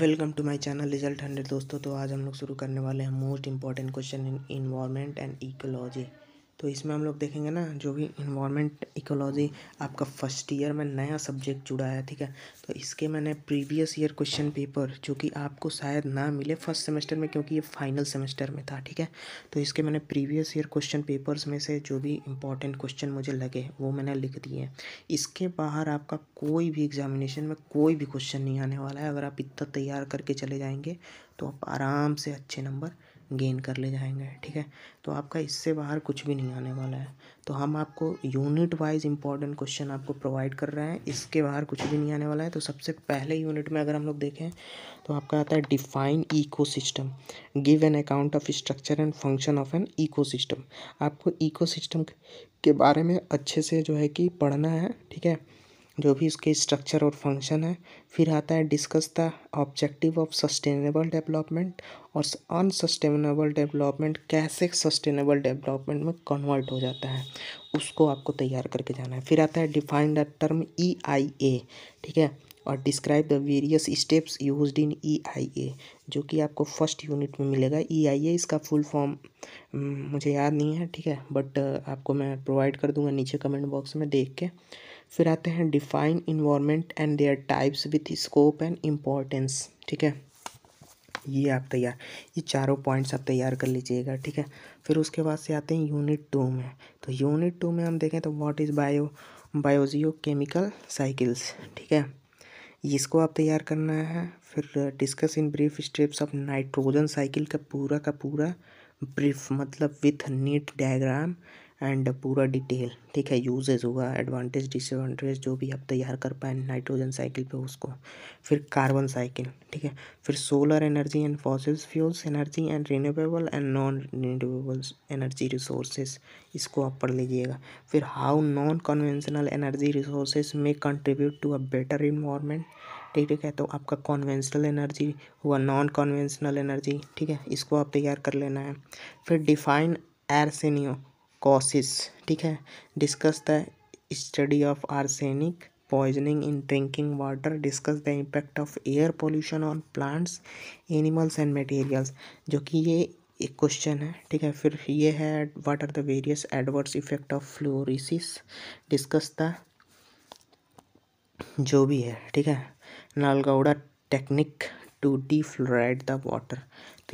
welcome to my channel result hundred दोस्तों तो आज हम लोग शुरू करने वाले हैं most important question in environment and ecology तो इसमें हम लोग देखेंगे ना जो भी इन्वामेंट इकोलॉजी आपका फर्स्ट ईयर में नया सब्जेक्ट जुड़ा है ठीक है तो इसके मैंने प्रीवियस ईयर क्वेश्चन पेपर जो कि आपको शायद ना मिले फर्स्ट सेमेस्टर में क्योंकि ये फाइनल सेमेस्टर में था ठीक है तो इसके मैंने प्रीवियस ईयर क्वेश्चन पेपर्स में से जो भी इंपॉर्टेंट क्वेश्चन मुझे लगे वो मैंने लिख दिए हैं इसके बाहर आपका कोई भी एग्जामिनेशन में कोई भी क्वेश्चन नहीं आने वाला है अगर आप इतना तैयार करके चले जाएंगे तो आप आराम से अच्छे नंबर गेन कर ले जाएंगे ठीक है तो आपका इससे बाहर कुछ भी नहीं आने वाला है तो हम आपको यूनिट वाइज इंपॉर्टेंट क्वेश्चन आपको प्रोवाइड कर रहे हैं इसके बाहर कुछ भी नहीं आने वाला है तो सबसे पहले यूनिट में अगर हम लोग देखें तो आपका आता है define system give an account of structure and function of an eco आपको इको के बारे में अच्छे से जो है कि पढ़ना है ठीक है जो भी उसके स्ट्रक्चर और फंक्शन है फिर आता है discuss the objective of sustainable development और अनसस्टेनेबल डेवलपमेंट कैसे सस्टेनेबल डेवलपमेंट में कन्वर्ट हो जाता है उसको आपको तैयार करके जाना है फिर आता है define the term E I A ठीक है और describe the various steps use in E I A जो कि आपको फर्स्ट यूनिट में मिलेगा ई आई ए इसका फुल फॉर्म मुझे याद नहीं है ठीक है बट uh, आपको मैं प्रोवाइड कर दूंगा नीचे कमेंट बॉक्स में देख के फिर आते हैं define environment and their types with scope and importance ठीक है ये आप तैयार ये चारों पॉइंट्स आप तैयार कर लीजिएगा ठीक है फिर उसके बाद से आते हैं यूनिट टू में तो यूनिट टू में हम देखें तो what is bio biogeochemical cycles ठीक है इसको आप तैयार करना है फिर discuss in brief steps of nitrogen cycle का पूरा का पूरा ब्रीफ मतलब विथ नीट डायग्राम एंड पूरा डिटेल ठीक है यूजेज होगा एडवांटेज डिसएडवांटेज जो भी आप तैयार कर पाए नाइट्रोजन साइकिल पे उसको फिर कार्बन साइकिल ठीक है फिर solar energy and fossils fuels energy and renewable and non renewable energy resources इसको आप पढ़ लीजिएगा फिर how non conventional energy resources में contribute to a better environment ठीक ठीक है तो आपका कॉन्वेंशनल एनर्जी हुआ नॉन कॉन्वेंशनल एनर्जी ठीक है इसको आप तैयार कर लेना है फिर डिफाइन एरसेनियो कॉसिस ठीक है discuss the study of arsenic poisoning in drinking water discuss the impact of air pollution on plants animals and materials जो कि ये एक क्वेश्चन है ठीक है फिर ये है what are the various adverse effect of fluorosis discuss the जो भी है ठीक है Nalgonda technique to de fluoride the water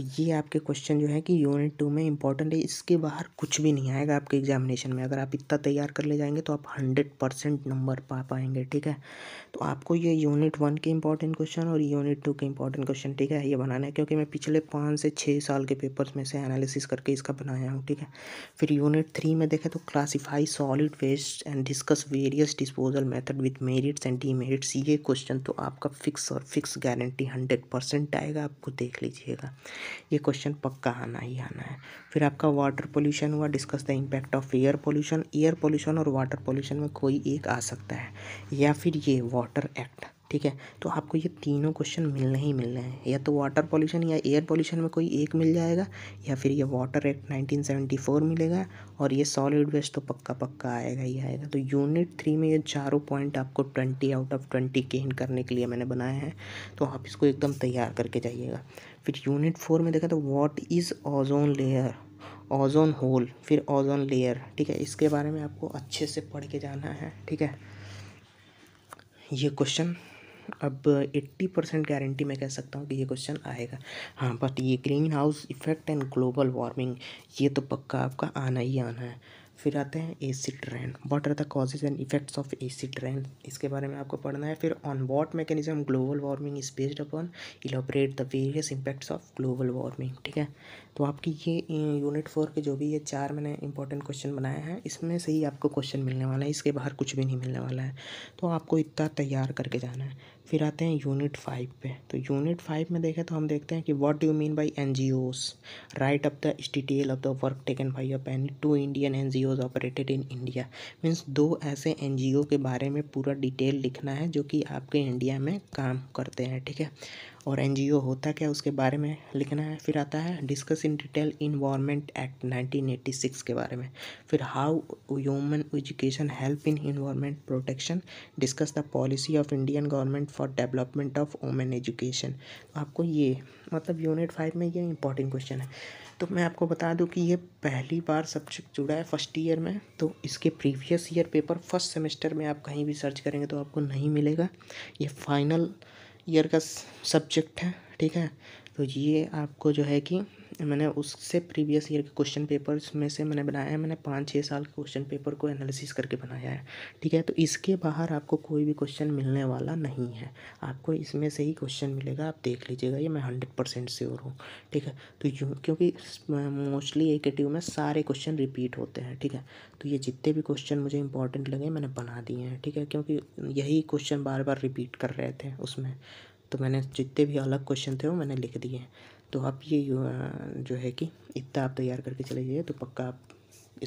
तो ये आपके क्वेश्चन जो है कि यूनिट टू में इंपॉर्टेंट है इसके बाहर कुछ भी नहीं आएगा आपके एग्जामिनेशन में अगर आप इतना तैयार कर ले जाएंगे तो आप हंड्रेड परसेंट नंबर पा पाएंगे ठीक है तो आपको ये यूनिट वन के इंपॉर्टेंट क्वेश्चन और यूनिट टू के इंपॉर्टेंट क्वेश्चन ठीक है ये बनाना है क्योंकि मैं पिछले पाँच से छः साल के पेपर्स में से एनालिसिस करके इसका बनाया हूँ ठीक है फिर यूनिट थ्री में देखें तो classify solid waste and discuss various disposal method with merits and demerits ये क्वेश्चन तो आपका फिक्स और फिक्स गारंटी हंड्रेड परसेंट आएगा आपको देख लीजिएगा ये क्वेश्चन पक्का आना ही आना है फिर आपका वाटर पोल्यूशन हुआ discuss the impact of air pollution air pollution और वाटर पोल्यूशन में कोई एक आ सकता है या फिर ये वाटर एक्ट ठीक है तो आपको ये तीनों क्वेश्चन मिलने ही मिलने हैं या तो वाटर पोल्यूशन या एयर पोल्यूशन में कोई एक मिल जाएगा या फिर ये वाटर एक्ट 1974 मिलेगा और ये सॉलिड वेस्ट तो पक्का पक्का आएगा ही आएगा तो यूनिट थ्री में ये चारों पॉइंट आपको twenty out of twenty gain करने के लिए मैंने बनाया है तो आप इसको एकदम तैयार करके जाइएगा फिर यूनिट फोर में देखा तो what is ozone layer ozone hole फिर ओजोन लेयर ठीक है इसके बारे में आपको अच्छे से पढ़ के जाना है ठीक है ये क्वेश्चन अब एट्टी परसेंट गारंटी मैं कह सकता हूँ कि ये क्वेश्चन आएगा हाँ बट ये greenhouse effect and global warming ये तो पक्का आपका आना ही आना है फिर आते हैं acid rain what are the causes and effects of acid rain इसके बारे में आपको पढ़ना है फिर on what mechanism global warming is based upon elaborate the various impacts of global warming ठीक है तो आपकी ये यूनिट फोर के जो भी ये चार मैंने इंपॉर्टेंट क्वेश्चन बनाए हैं इसमें से ही आपको क्वेश्चन मिलने वाला है इसके बाहर कुछ भी नहीं मिलने वाला है तो आपको इतना तैयार करके जाना है फिर आते हैं यूनिट फाइव पे तो यूनिट फाइव में देखें तो हम देखते हैं कि what do mean by N G Os write up the title of the work taken by up any two Indian N G Os operated in India means दो ऐसे एन जी ओ के बारे में पूरा डिटेल लिखना है जो कि आपके इंडिया में काम करते हैं ठीक है और एन होता क्या उसके बारे में लिखना है फिर आता है discuss in detail environment act 1986 के बारे में फिर how human education help in environment protection discuss the policy of Indian government for development of women education तो आपको ये मतलब यूनिट फाइव में ये इंपॉर्टेंट क्वेश्चन है तो मैं आपको बता दूं कि ये पहली बार सब्जेक्ट जुड़ा है फर्स्ट ईयर में तो इसके previous year paper first semester में आप कहीं भी सर्च करेंगे तो आपको नहीं मिलेगा ये फाइनल ईयर का सब्जेक्ट है ठीक है तो ये आपको जो है कि मैंने उससे प्रीवियस ईयर के क्वेश्चन पेपर्स में से मैंने बनाया है मैंने पाँच छः साल के क्वेश्चन पेपर को एनालिसिस करके बनाया है ठीक है तो इसके बाहर आपको कोई भी क्वेश्चन मिलने वाला नहीं है आपको इसमें से ही क्वेश्चन मिलेगा आप देख लीजिएगा ये मैं हंड्रेड परसेंट श्योर हूँ ठीक है तो यूँ क्योंकि मोस्टली एक में सारे क्वेश्चन रिपीट होते हैं ठीक है तो ये जितने भी क्वेश्चन मुझे इंपॉर्टेंट लगे मैंने बना दिए हैं ठीक है क्योंकि यही क्वेश्चन बार बार रिपीट कर रहे थे उसमें तो मैंने जितने भी अलग क्वेश्चन थे वो मैंने लिख दिए हैं तो आप ये जो है कि इतना आप तैयार करके चले जाइए तो पक्का आप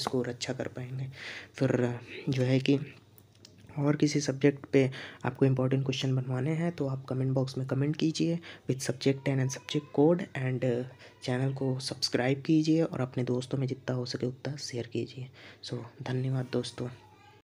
स्कोर अच्छा कर पाएंगे फिर जो है कि और किसी सब्जेक्ट पे आपको इम्पोर्टेंट क्वेश्चन बनवाने हैं तो आप कमेंट बॉक्स में कमेंट कीजिए with subject and and subject code and channel को सब्सक्राइब कीजिए और अपने दोस्तों में जितना हो सके उतना शेयर कीजिए सो धन्यवाद दोस्तों